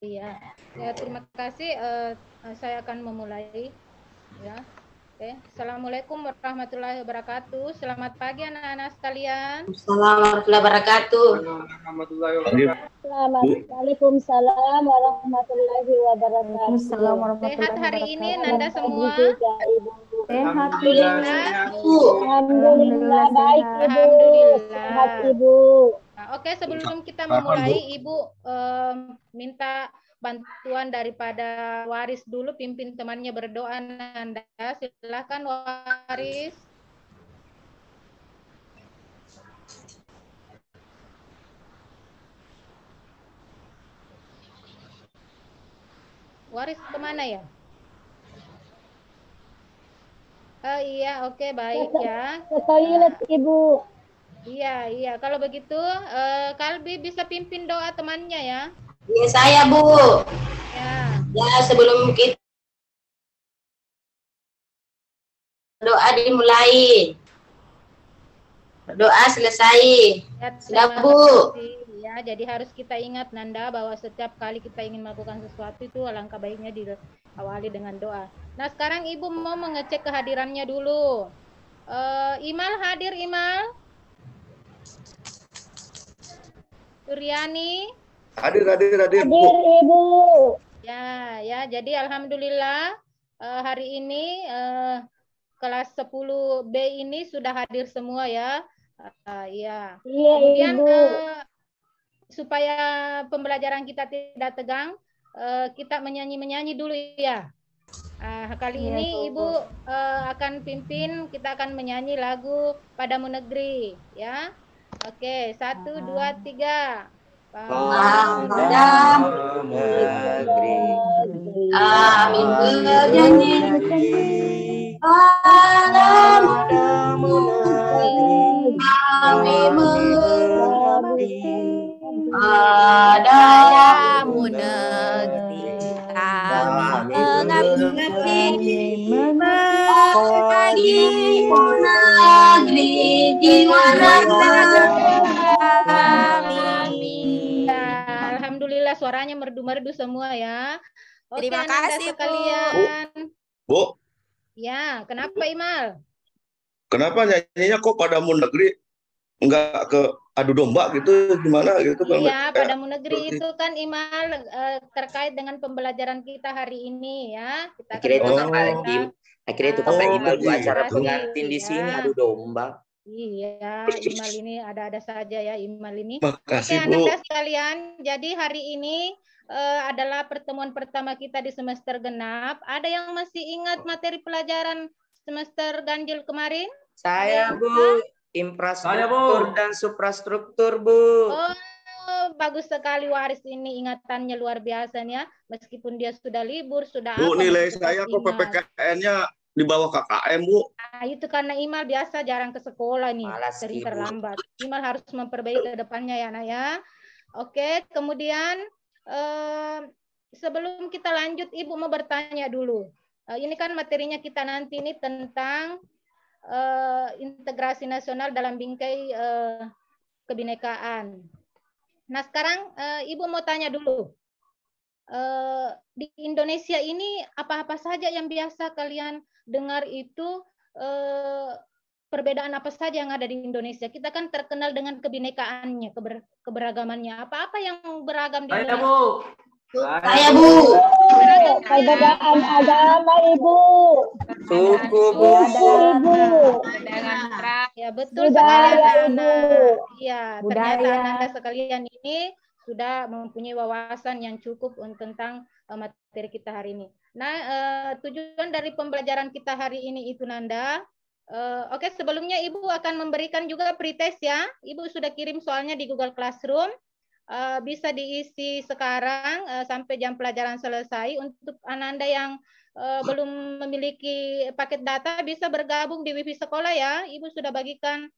Iya. Ya, oh. terima kasih. Uh, saya akan memulai. Ya. Oke. Okay. Assalamualaikum warahmatullahi wabarakatuh. Selamat pagi anak-anak sekalian. Assalamualaikum warahmatullahi wabarakatuh. Waalaikumsalam warahmatullahi wabarakatuh. Salam warahmatullahi wabarakatuh. Sehat hari ini Nanda semua. Sehat Alhamdulillah. Alhamdulillah baik Ibu. Alhamdulillah. Sehat Ibu. Oke, sebelum iya. kita memulai, Ibu um, minta bantuan daripada Waris dulu, pimpin temannya berdoa Nanda. Silahkan Waris. Waris kemana ya? Oh iya, oke okay, baik ya. Ke toilet, nah. Ibu. Iya, iya. Kalau begitu, uh, Kalbi bisa pimpin doa temannya ya. Iya, saya, Bu. Ya. Ya, sebelum kita doa dimulai. Doa selesai. Ya, Sudah, Bu. Ya, jadi harus kita ingat Nanda bahwa setiap kali kita ingin melakukan sesuatu itu alangkah baiknya diawali dengan doa. Nah, sekarang Ibu mau mengecek kehadirannya dulu. Uh, Imal hadir, Imal. Suryani. Hadir, hadir, hadir. Hadir, Ibu. Ya, ya. Jadi alhamdulillah uh, hari ini uh, kelas 10B ini sudah hadir semua ya. Uh, ya. Iya, Kemudian Ibu. Uh, supaya pembelajaran kita tidak tegang, uh, kita menyanyi-menyanyi dulu ya. Uh, kali iya, ini Ibu uh, akan pimpin, kita akan menyanyi lagu Padamu Negeri ya. Oke, satu, ah. dua, tiga. Pemda negeri Amin berjanji negeri Kami negeri Kami negeri Alhamdulillah suaranya merdu-merdu semua ya. Oke, Terima kasih sekalian. Bu. Ya, kenapa Bu. Imal? Kenapa nyanyinya kok padamu negeri enggak ke adu domba gitu gimana gitu kan? Iya, eh, padamu negeri itu kan Imal eh, terkait dengan pembelajaran kita hari ini ya. Kita akhirnya itu kan Akhirnya itu kan Imal Imal acara pengantin di sini ya. adu domba. Iya, Imal ini ada-ada saja ya Imal ini. Makasih Oke, Bu. Anak sekalian, jadi hari ini uh, adalah pertemuan pertama kita di semester genap. Ada yang masih ingat materi pelajaran semester ganjil kemarin? Saya Bu, infrastruktur Saya, Bu. dan suprastruktur Bu. Oh, bagus sekali Waris ini ingatannya luar biasa ya. Meskipun dia sudah libur, sudah Bu, nilai saya kok PPKN-nya di bawah KKM, Bu. Nah, itu karena Imal biasa jarang ke sekolah nih, Malas, sering Ibu. terlambat. Imal harus memperbaiki ke depannya ya, Naya. Oke, kemudian eh, sebelum kita lanjut, Ibu mau bertanya dulu. Eh, ini kan materinya kita nanti ini tentang eh, integrasi nasional dalam bingkai eh, kebinekaan. Nah, sekarang eh, Ibu mau tanya dulu. Eh, di Indonesia ini apa-apa saja yang biasa kalian dengar itu eh, perbedaan apa saja yang ada di Indonesia? Kita kan terkenal dengan kebinekaannya, keber, keberagamannya. Apa-apa yang beragam di Saya, Indonesia? Bu. Saya, Bu. Perbedaan agama, Ibu. Suku, Bu. Ibu. Ya, betul. Budaya, Ibu. Ya, ternyata Anda sekalian ini sudah mempunyai wawasan yang cukup tentang eh, materi kita hari ini. Nah, eh, tujuan dari pembelajaran kita hari ini itu Nanda. Eh, oke, sebelumnya Ibu akan memberikan juga pretest ya. Ibu sudah kirim soalnya di Google Classroom. Bisa diisi sekarang sampai jam pelajaran selesai. Untuk Ananda yang belum memiliki paket data bisa bergabung di wifi sekolah ya. Ibu sudah bagikan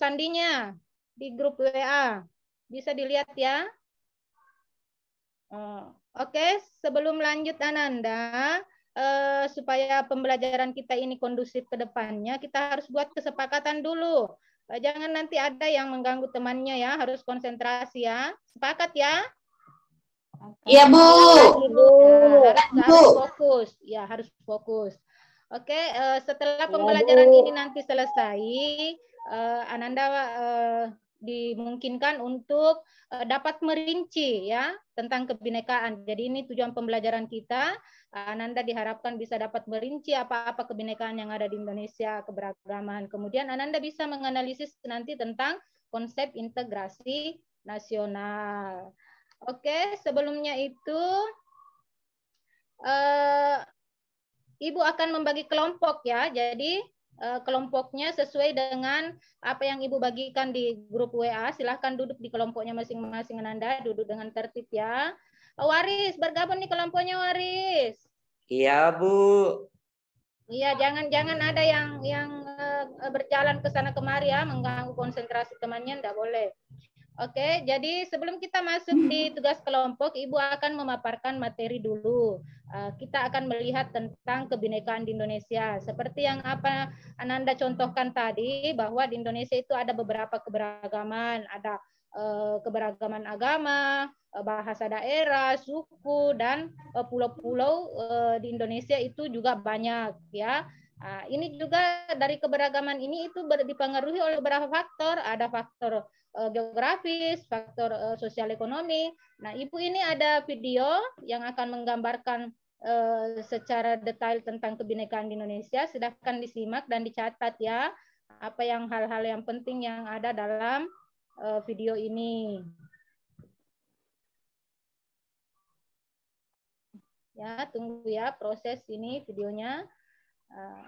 sandinya di grup WA. Bisa dilihat ya. Oh, oke, sebelum lanjut Ananda, eh, supaya pembelajaran kita ini kondusif ke depannya, kita harus buat kesepakatan dulu. Eh, jangan nanti ada yang mengganggu temannya ya, harus konsentrasi ya. Sepakat ya? Iya, Bu. Ibu. Ya, harus, Ibu. Iya, fokus. Ya, harus fokus. Oke, eh, setelah iya, pembelajaran ini nanti selesai, eh, Ananda eh, dimungkinkan untuk eh, dapat merinci ya tentang kebinekaan. Jadi ini tujuan pembelajaran kita. Ananda eh, diharapkan bisa dapat merinci apa-apa kebinekaan yang ada di Indonesia, keberagaman. Kemudian Ananda bisa menganalisis nanti tentang konsep integrasi nasional. Oke, sebelumnya itu eh, Ibu akan membagi kelompok ya. Jadi Eh, kelompoknya sesuai dengan apa yang Ibu bagikan di grup WA. Silahkan duduk di kelompoknya masing-masing Nanda. duduk dengan tertib ya. Oh, Waris, bergabung di kelompoknya Waris. Iya, Bu. Iya, jangan jangan ada yang yang eh, berjalan ke sana kemari ya, mengganggu konsentrasi temannya, enggak boleh. Oke, jadi sebelum kita masuk di tugas kelompok, Ibu akan memaparkan materi dulu. Eh, kita akan melihat tentang kebinekaan di Indonesia. Seperti yang apa Ananda contohkan tadi bahwa di Indonesia itu ada beberapa keberagaman, ada eh, keberagaman agama, eh, bahasa daerah, suku dan pulau-pulau di Indonesia itu juga banyak ya. Ah, ini juga dari keberagaman ini itu dipengaruhi oleh beberapa faktor. Ada faktor Eh, geografis, faktor eh, sosial ekonomi. Nah, Ibu ini ada video yang akan menggambarkan eh, secara detail tentang kebinekaan di Indonesia. Silahkan disimak dan dicatat ya apa yang hal-hal yang penting yang ada dalam video ini. Ya, tunggu ya proses ini videonya. Uh.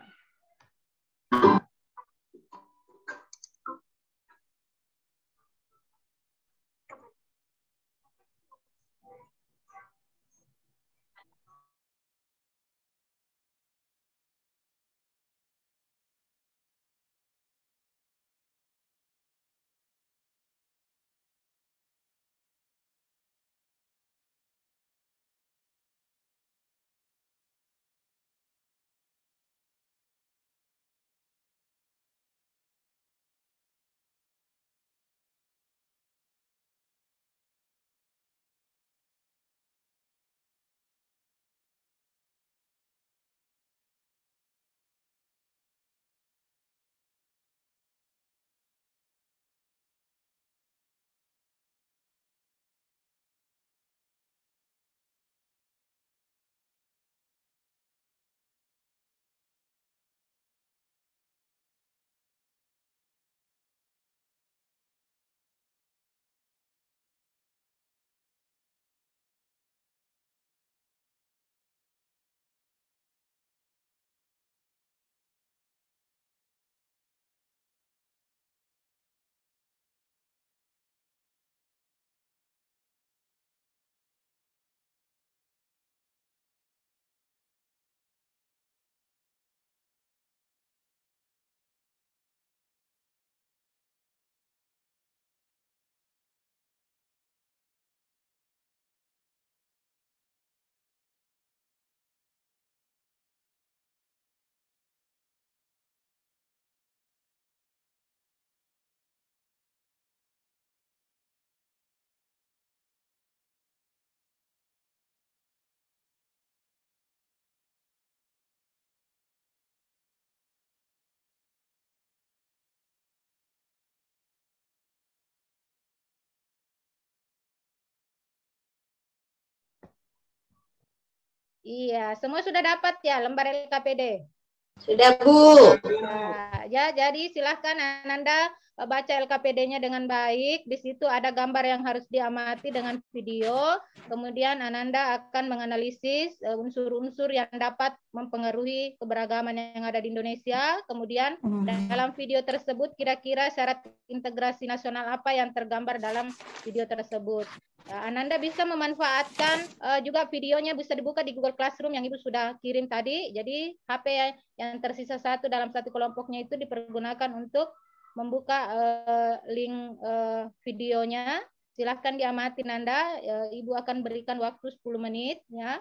Iya, semua sudah dapat ya lembar LKPD? Sudah, Bu ya. Jadi silahkan Ananda eh, baca LKPD-nya dengan baik. Di situ ada gambar yang harus diamati dengan video. Kemudian Ananda akan menganalisis eh, unsur-unsur yang dapat mempengaruhi keberagaman yang ada di Indonesia. Kemudian hmm. dalam video tersebut kira-kira syarat integrasi nasional apa yang tergambar dalam video tersebut. Eh, Ananda bisa memanfaatkan uh, juga videonya bisa dibuka di Google Classroom yang Ibu sudah kirim tadi. Jadi HP yang tersisa satu dalam satu kelompoknya itu dipergunakan untuk membuka uh, link uh, videonya. Silahkan diamati Nanda uh, eh, Ibu akan berikan waktu 10 menit ya.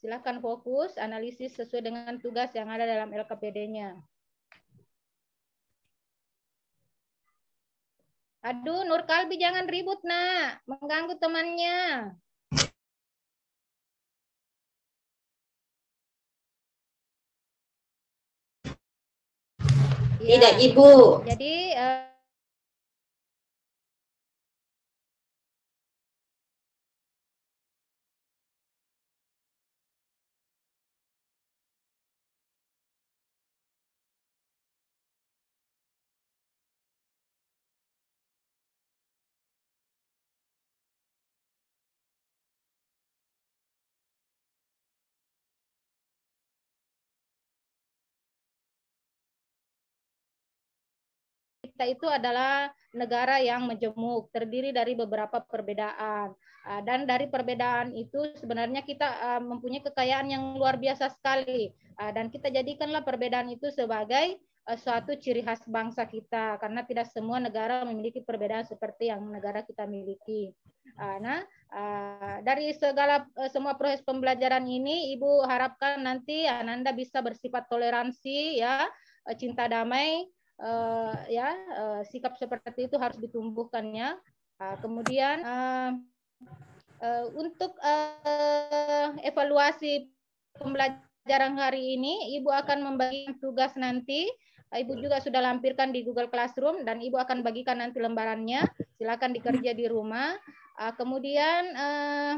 Silahkan fokus, analisis sesuai dengan tugas yang ada dalam LKPD-nya. Aduh, Nur Kalbi jangan ribut, nak. Mengganggu temannya. Tidak, iya. Ibu. Jadi uh, kita itu adalah negara yang menjemuk, terdiri dari beberapa perbedaan. Ah, dan dari perbedaan itu sebenarnya kita ah, mempunyai kekayaan yang luar biasa sekali. Ah, dan kita jadikanlah perbedaan itu sebagai suatu ciri khas bangsa kita karena tidak semua negara memiliki perbedaan seperti yang negara kita miliki. Nah, dari segala eh, semua proses pembelajaran ini, Ibu harapkan nanti Ananda bisa bersifat toleransi ya, eh, cinta damai uh, ya uh, sikap seperti itu harus ditumbuhkannya. Uh, ah, kemudian uh, uh, untuk uh, evaluasi pembelajaran hari ini, ibu akan membagi tugas nanti. Ah, ibu juga sudah lampirkan di Google Classroom dan Ibu akan bagikan nanti lembarannya. Silakan dikerja di rumah. Uh, kemudian uh,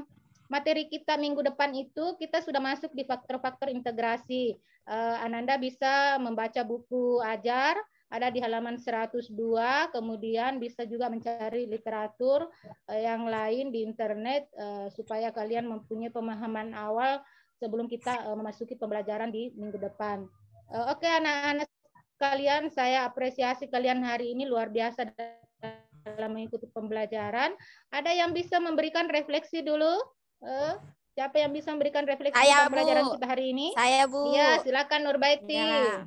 materi kita minggu depan itu kita sudah masuk di faktor-faktor integrasi. Ananda bisa membaca buku ajar, ada di halaman 102, kemudian bisa juga mencari literatur eh, yang lain di internet eh, supaya kalian mempunyai pemahaman awal sebelum kita eh, memasuki pembelajaran di minggu depan. Oke anak-anak kalian, saya apresiasi kalian hari ini luar biasa dalam mengikuti pembelajaran. Ada yang bisa memberikan refleksi dulu? Siapa yang bisa memberikan refleksi saya, pembelajaran bu. kita hari ini? Saya, Bu. Iya, silakan Nurbaiti. Ya.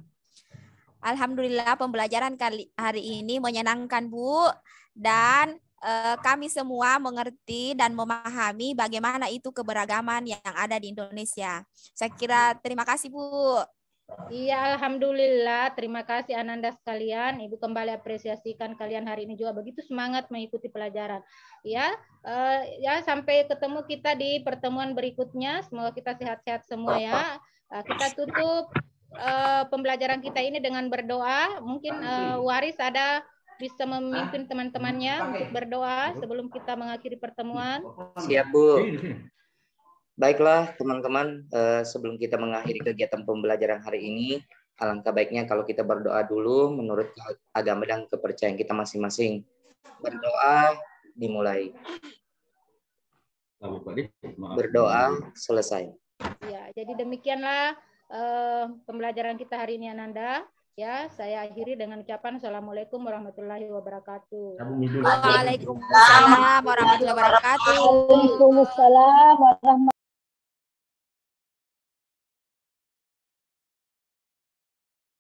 Alhamdulillah pembelajaran kali hari ini menyenangkan Bu dan eh, kami semua mengerti dan memahami bagaimana itu keberagaman yang ada di Indonesia. Saya kira terima kasih Bu. Iya, alhamdulillah. Terima kasih Ananda sekalian. Ibu kembali apresiasikan kalian hari ini juga begitu semangat mengikuti pelajaran. Ya, uh, ya sampai ketemu kita di pertemuan berikutnya. Semoga kita sehat-sehat semua ya. Eh, kita tutup uh, pembelajaran kita ini dengan berdoa. Mungkin uh, Waris ada bisa memimpin ah. teman-temannya untuk berdoa sebelum kita mengakhiri pertemuan. Siap, Bu. Baiklah, teman-teman, uh, sebelum kita mengakhiri kegiatan pembelajaran hari ini, alangkah baiknya kalau kita berdoa dulu menurut agama dan kepercayaan kita masing-masing. Berdoa dimulai. Berdoa selesai. Ya, jadi demikianlah eh, pembelajaran kita hari ini Ananda. Ya, saya akhiri dengan ucapan Assalamualaikum warahmatullahi wabarakatuh. Waalaikumsalam warahmatullahi wabarakatuh. Waalaikumsalam warahmatullahi wabarakatuh.